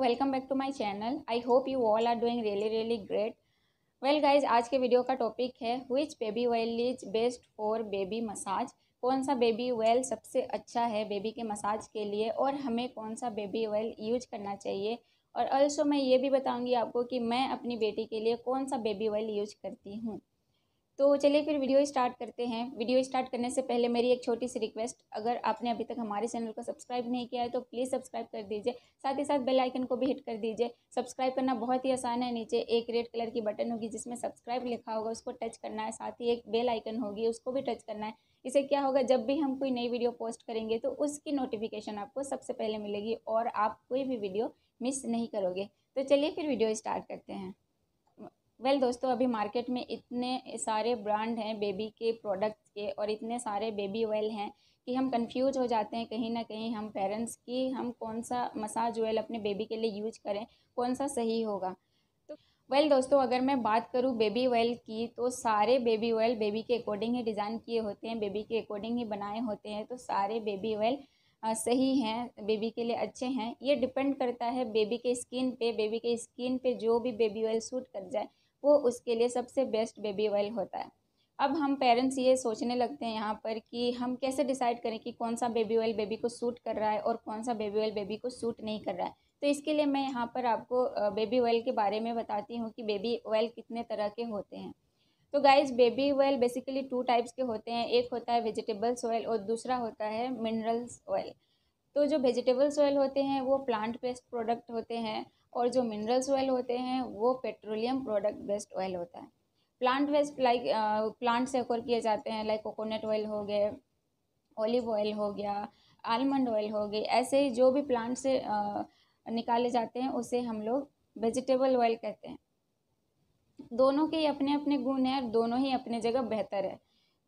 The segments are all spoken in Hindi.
welcome back to my channel I hope you all are doing really really great well guys आज के वीडियो का टॉपिक है which baby oil is best for baby massage कौन सा बेबी ऑयल सबसे अच्छा है बेबी के मसाज के लिए और हमें कौन सा बेबी ऑयल यूज करना चाहिए और अल्सो मैं ये भी बताऊँगी आपको कि मैं अपनी बेटी के लिए कौन सा बेबी ऑयल यूज करती हूँ तो चलिए फिर वीडियो स्टार्ट करते हैं वीडियो स्टार्ट करने से पहले मेरी एक छोटी सी रिक्वेस्ट अगर आपने अभी तक हमारे चैनल को सब्सक्राइब नहीं किया है तो प्लीज़ सब्सक्राइब कर दीजिए साथ ही साथ बेल आइकन को भी हिट कर दीजिए सब्सक्राइब करना बहुत ही आसान है नीचे एक रेड कलर की बटन होगी जिसमें सब्सक्राइब लिखा होगा उसको टच करना है साथ ही एक बेल आइकन होगी उसको भी टच करना है इसे क्या होगा जब भी हम कोई नई वीडियो पोस्ट करेंगे तो उसकी नोटिफिकेशन आपको सबसे पहले मिलेगी और आप कोई भी वीडियो मिस नहीं करोगे तो चलिए फिर वीडियो स्टार्ट करते हैं वेल well, दोस्तों अभी मार्केट में इतने सारे ब्रांड हैं बेबी के प्रोडक्ट्स के और इतने सारे बेबी ऑयल हैं कि हम कंफ्यूज हो जाते हैं कहीं ना कहीं हम पेरेंट्स की हम कौन सा मसाज ऑयल अपने बेबी के लिए यूज करें कौन सा सही होगा तो वेल well, दोस्तों अगर मैं बात करूँ बेबी ऑयल की तो सारे बेबी ऑयल बेबी के अकॉर्डिंग ही डिज़ाइन किए होते हैं बेबी के अकॉर्डिंग ही बनाए होते हैं तो सारे बेबी ऑयल सही हैं बेबी के लिए अच्छे हैं ये डिपेंड करता है बेबी के स्किन पे बेबी के स्किन पे जो भी बेबी ऑयल सूट कर जाए वो उसके लिए सबसे बेस्ट बेबी ऑयल होता है अब हम पेरेंट्स ये सोचने लगते हैं यहाँ पर कि हम कैसे डिसाइड करें कि कौन सा बेबी ऑयल बेबी को सूट कर रहा है और कौन सा बेबी ऑयल बेबी को सूट नहीं कर रहा है तो इसके लिए मैं यहाँ पर आपको बेबी ऑयल के बारे में बताती हूँ कि बेबी ऑयल कितने तरह के होते हैं तो guys baby oil basically two types के होते हैं एक होता है वेजिटेबल्स ऑयल और दूसरा होता है मिनरल्स ऑयल तो जो वेजिटेबल्स ऑयल होते हैं वो प्लांट बेस्ड प्रोडक्ट होते हैं और जो मिनरल्स ऑयल होते हैं वो पेट्रोलियम प्रोडक्ट बेस्ड ऑयल होता है प्लांट वेस्ट लाइक प्लांट से ओकर किए जाते हैं लाइक कोकोनट ऑयल हो गए ऑलिव ऑयल हो गया आलमंड ऑयल हो गई ऐसे ही जो भी प्लांट से आ, निकाले जाते हैं उसे हम लोग वेजिटेबल ऑयल कहते हैं दोनों के अपने अपने गुण हैं और दोनों ही अपने जगह बेहतर है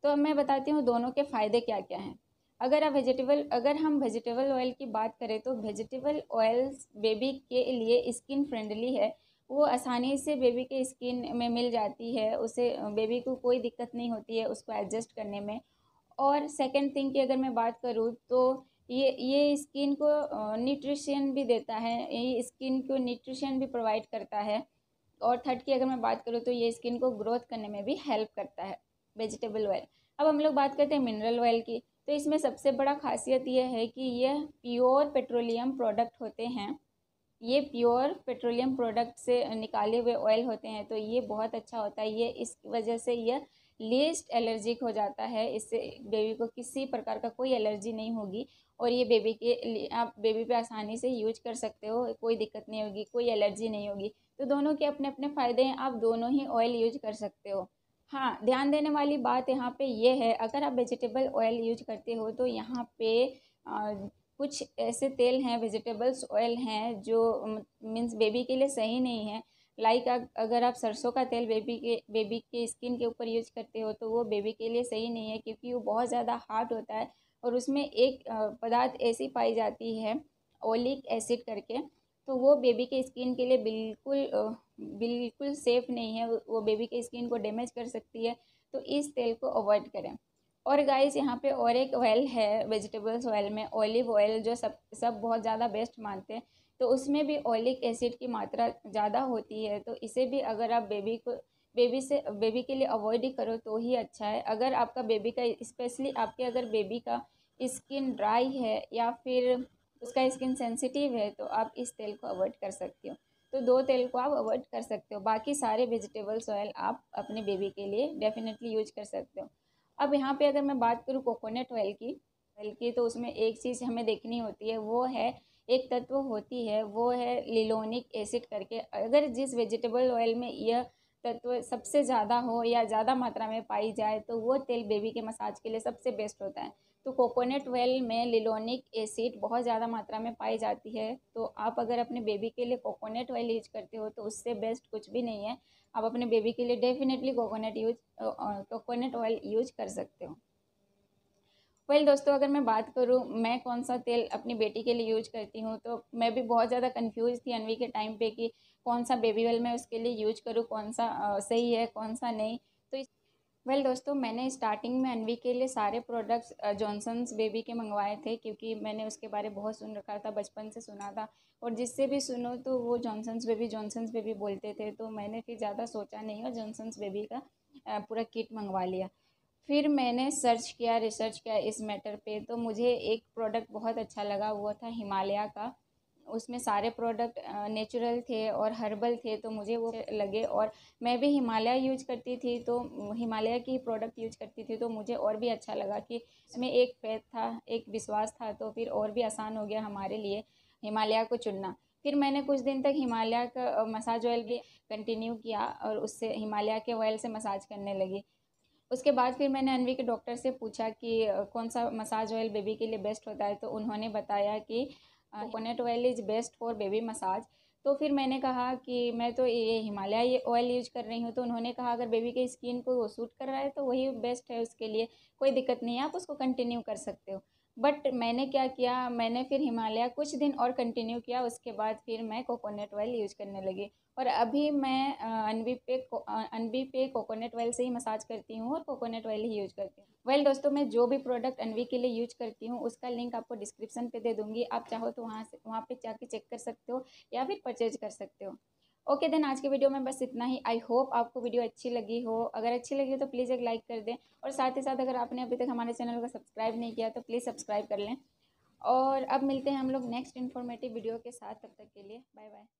तो अब मैं बताती हूँ दोनों के फ़ायदे क्या क्या हैं अगर आप वेजिटेबल अगर हम वेजिटेबल ऑयल की बात करें तो वेजिटेबल ऑयल्स बेबी के लिए स्किन फ्रेंडली है वो आसानी से बेबी के स्किन में मिल जाती है उसे बेबी को कोई दिक्कत नहीं होती है उसको एडजस्ट करने में और सेकंड थिंग की अगर मैं बात करूँ तो ये ये स्किन को न्यूट्रिशन भी देता है ये स्किन को न्यूट्रिशन भी प्रोवाइड करता है और थर्ड की अगर मैं बात करूँ तो ये स्किन को ग्रोथ करने में भी हेल्प करता है वेजिटेबल ऑयल अब हम लोग बात करते हैं मिनरल ऑयल की तो इसमें सबसे बड़ा खासियत यह है कि यह प्योर पेट्रोलियम प्रोडक्ट होते हैं ये प्योर पेट्रोलियम प्रोडक्ट से निकाले हुए ऑयल होते हैं तो ये बहुत अच्छा होता है ये इस वजह से यह लेस्ट एलर्जिक हो जाता है इससे बेबी को किसी प्रकार का कोई एलर्जी नहीं होगी और ये बेबी के आप बेबी पे आसानी से यूज कर सकते हो कोई दिक्कत नहीं होगी कोई एलर्जी नहीं होगी तो दोनों के अपने अपने फ़ायदे हैं आप दोनों ही ऑयल यूज कर सकते हो हाँ ध्यान देने वाली बात यहाँ पे ये है अगर आप वेजिटेबल ऑयल यूज करते हो तो यहाँ पे आ, कुछ ऐसे तेल हैं वेजिटेबल्स ऑयल हैं जो मीन्स बेबी के लिए सही नहीं है लाइक अगर आप सरसों का तेल बेबी के बेबी के स्किन के ऊपर यूज करते हो तो वो बेबी के लिए सही नहीं है क्योंकि वो बहुत ज़्यादा हार्ड होता है और उसमें एक पदार्थ ऐसी पाई जाती है ओलिक एसिड करके तो वो बेबी के स्किन के लिए बिल्कुल बिल्कुल सेफ़ नहीं है वो बेबी के स्किन को डैमेज कर सकती है तो इस तेल को अवॉइड करें और गाइस यहाँ पे और एक ऑयल है वेजिटेबल्स ऑयल में ऑलिव ऑयल जो सब सब बहुत ज़्यादा बेस्ट मानते हैं तो उसमें भी ऑलिक एसिड की मात्रा ज़्यादा होती है तो इसे भी अगर आप बेबी को बेबी से बेबी के लिए अवॉइड ही करो तो ही अच्छा है अगर आपका बेबी का स्पेशली आपके अगर बेबी का स्किन ड्राई है या फिर उसका स्किन सेंसिटिव है तो आप इस तेल को अवॉइड कर सकती हो तो दो तेल को आप अवॉइड कर सकते हो बाकी सारे वेजिटेबल्स ऑयल आप अपने बेबी के लिए डेफिनेटली यूज कर सकते हो अब यहाँ पे अगर मैं बात करूँ कोकोनट ऑयल की ऑयल की तो उसमें एक चीज़ हमें देखनी होती है वो है एक तत्व होती है वो है लिलोनिक एसिड करके अगर जिस वेजिटेबल ऑयल में यह तत्व सबसे ज़्यादा हो या ज़्यादा मात्रा में पाई जाए तो वो तेल बेबी के मसाज के लिए सबसे बेस्ट होता है तो कोकोनट वेल में लिलोनिक एसिड बहुत ज़्यादा मात्रा में पाई जाती है तो आप अगर अपने बेबी के लिए कोकोनट ऑयल यूज करते हो तो उससे बेस्ट कुछ भी नहीं है आप अपने बेबी के लिए definitely coconut use coconut oil use कर सकते हो वेल दोस्तों अगर मैं बात करूँ मैं कौन सा तेल अपनी बेटी के लिए यूज करती हूँ तो मैं भी बहुत ज़्यादा कंफ्यूज थी अनवी के टाइम पे कि कौन सा बेबी ऑयल मैं उसके लिए यूज करूँ कौन सा सही है कौन सा नहीं तो इस वेल well, दोस्तों मैंने स्टार्टिंग में अनवी के लिए सारे प्रोडक्ट्स जॉनसन्स बेबी के मंगवाए थे क्योंकि मैंने उसके बारे बहुत सुन रखा था बचपन से सुना था और जिससे भी सुनो तो वो जॉनसन्स बेबी जॉनसन्स बेबी बोलते थे तो मैंने फिर ज़्यादा सोचा नहीं और जॉनसन्स बेबी का पूरा किट मंगवा लिया फिर मैंने सर्च किया रिसर्च किया इस मैटर पर तो मुझे एक प्रोडक्ट बहुत अच्छा लगा वो था हिमालय का उसमें सारे प्रोडक्ट नेचुरल थे और हर्बल थे तो मुझे वो लगे और मैं भी हिमालय यूज करती थी तो हिमालय की प्रोडक्ट यूज करती थी तो मुझे और भी अच्छा लगा कि इसमें एक फेथ था एक विश्वास था तो फिर और भी आसान हो गया हमारे लिए हिमालय को चुनना फिर मैंने कुछ दिन तक हिमालय का मसाज ऑयल भी कंटिन्यू किया और उससे हिमालय के ऑयल से मसाज करने लगी उसके बाद फिर मैंने अनवी के डॉक्टर से पूछा कि कौन सा मसाज ऑयल बेबी के लिए बेस्ट होता है तो उन्होंने बताया कि हाँ coconut oil is best for baby massage तो फिर मैंने कहा कि मैं तो ये हिमालय ये ऑयल यूज कर रही हूँ तो उन्होंने कहा अगर बेबी के स्किन को वो सूट कर रहा है तो वही बेस्ट है उसके लिए कोई दिक्कत नहीं है आप उसको कंटिन्यू कर सकते हो बट मैंने क्या किया मैंने फिर हिमालय कुछ दिन और कंटिन्यू किया उसके बाद फिर मैं कोकोनट ऑयल यूज करने लगी और अभी मैं अनवी पे अनवी पे कोकोनट ऑयल से ही मसाज करती हूँ और कोकोनट ऑयल ही यूज करती हूँ वेल दोस्तों मैं जो भी प्रोडक्ट अनवी के लिए यूज करती हूँ उसका लिंक आपको डिस्क्रिप्शन पे दे दूँगी आप चाहो तो वहाँ से वहाँ पर जाके चेक कर सकते हो या फिर परचेज कर सकते हो ओके देन आज के वीडियो में बस इतना ही आई होप आपको वीडियो अच्छी लगी हो अगर अच्छी लगी हो तो प्लीज़ एक लाइक कर दें और साथ ही साथ अगर आपने अभी तक हमारे चैनल को सब्सक्राइब नहीं किया तो प्लीज़ सब्सक्राइब कर लें और अब मिलते हैं हम लोग नेक्स्ट इन्फॉर्मेटिव वीडियो के साथ तब तक के लिए बाय बाय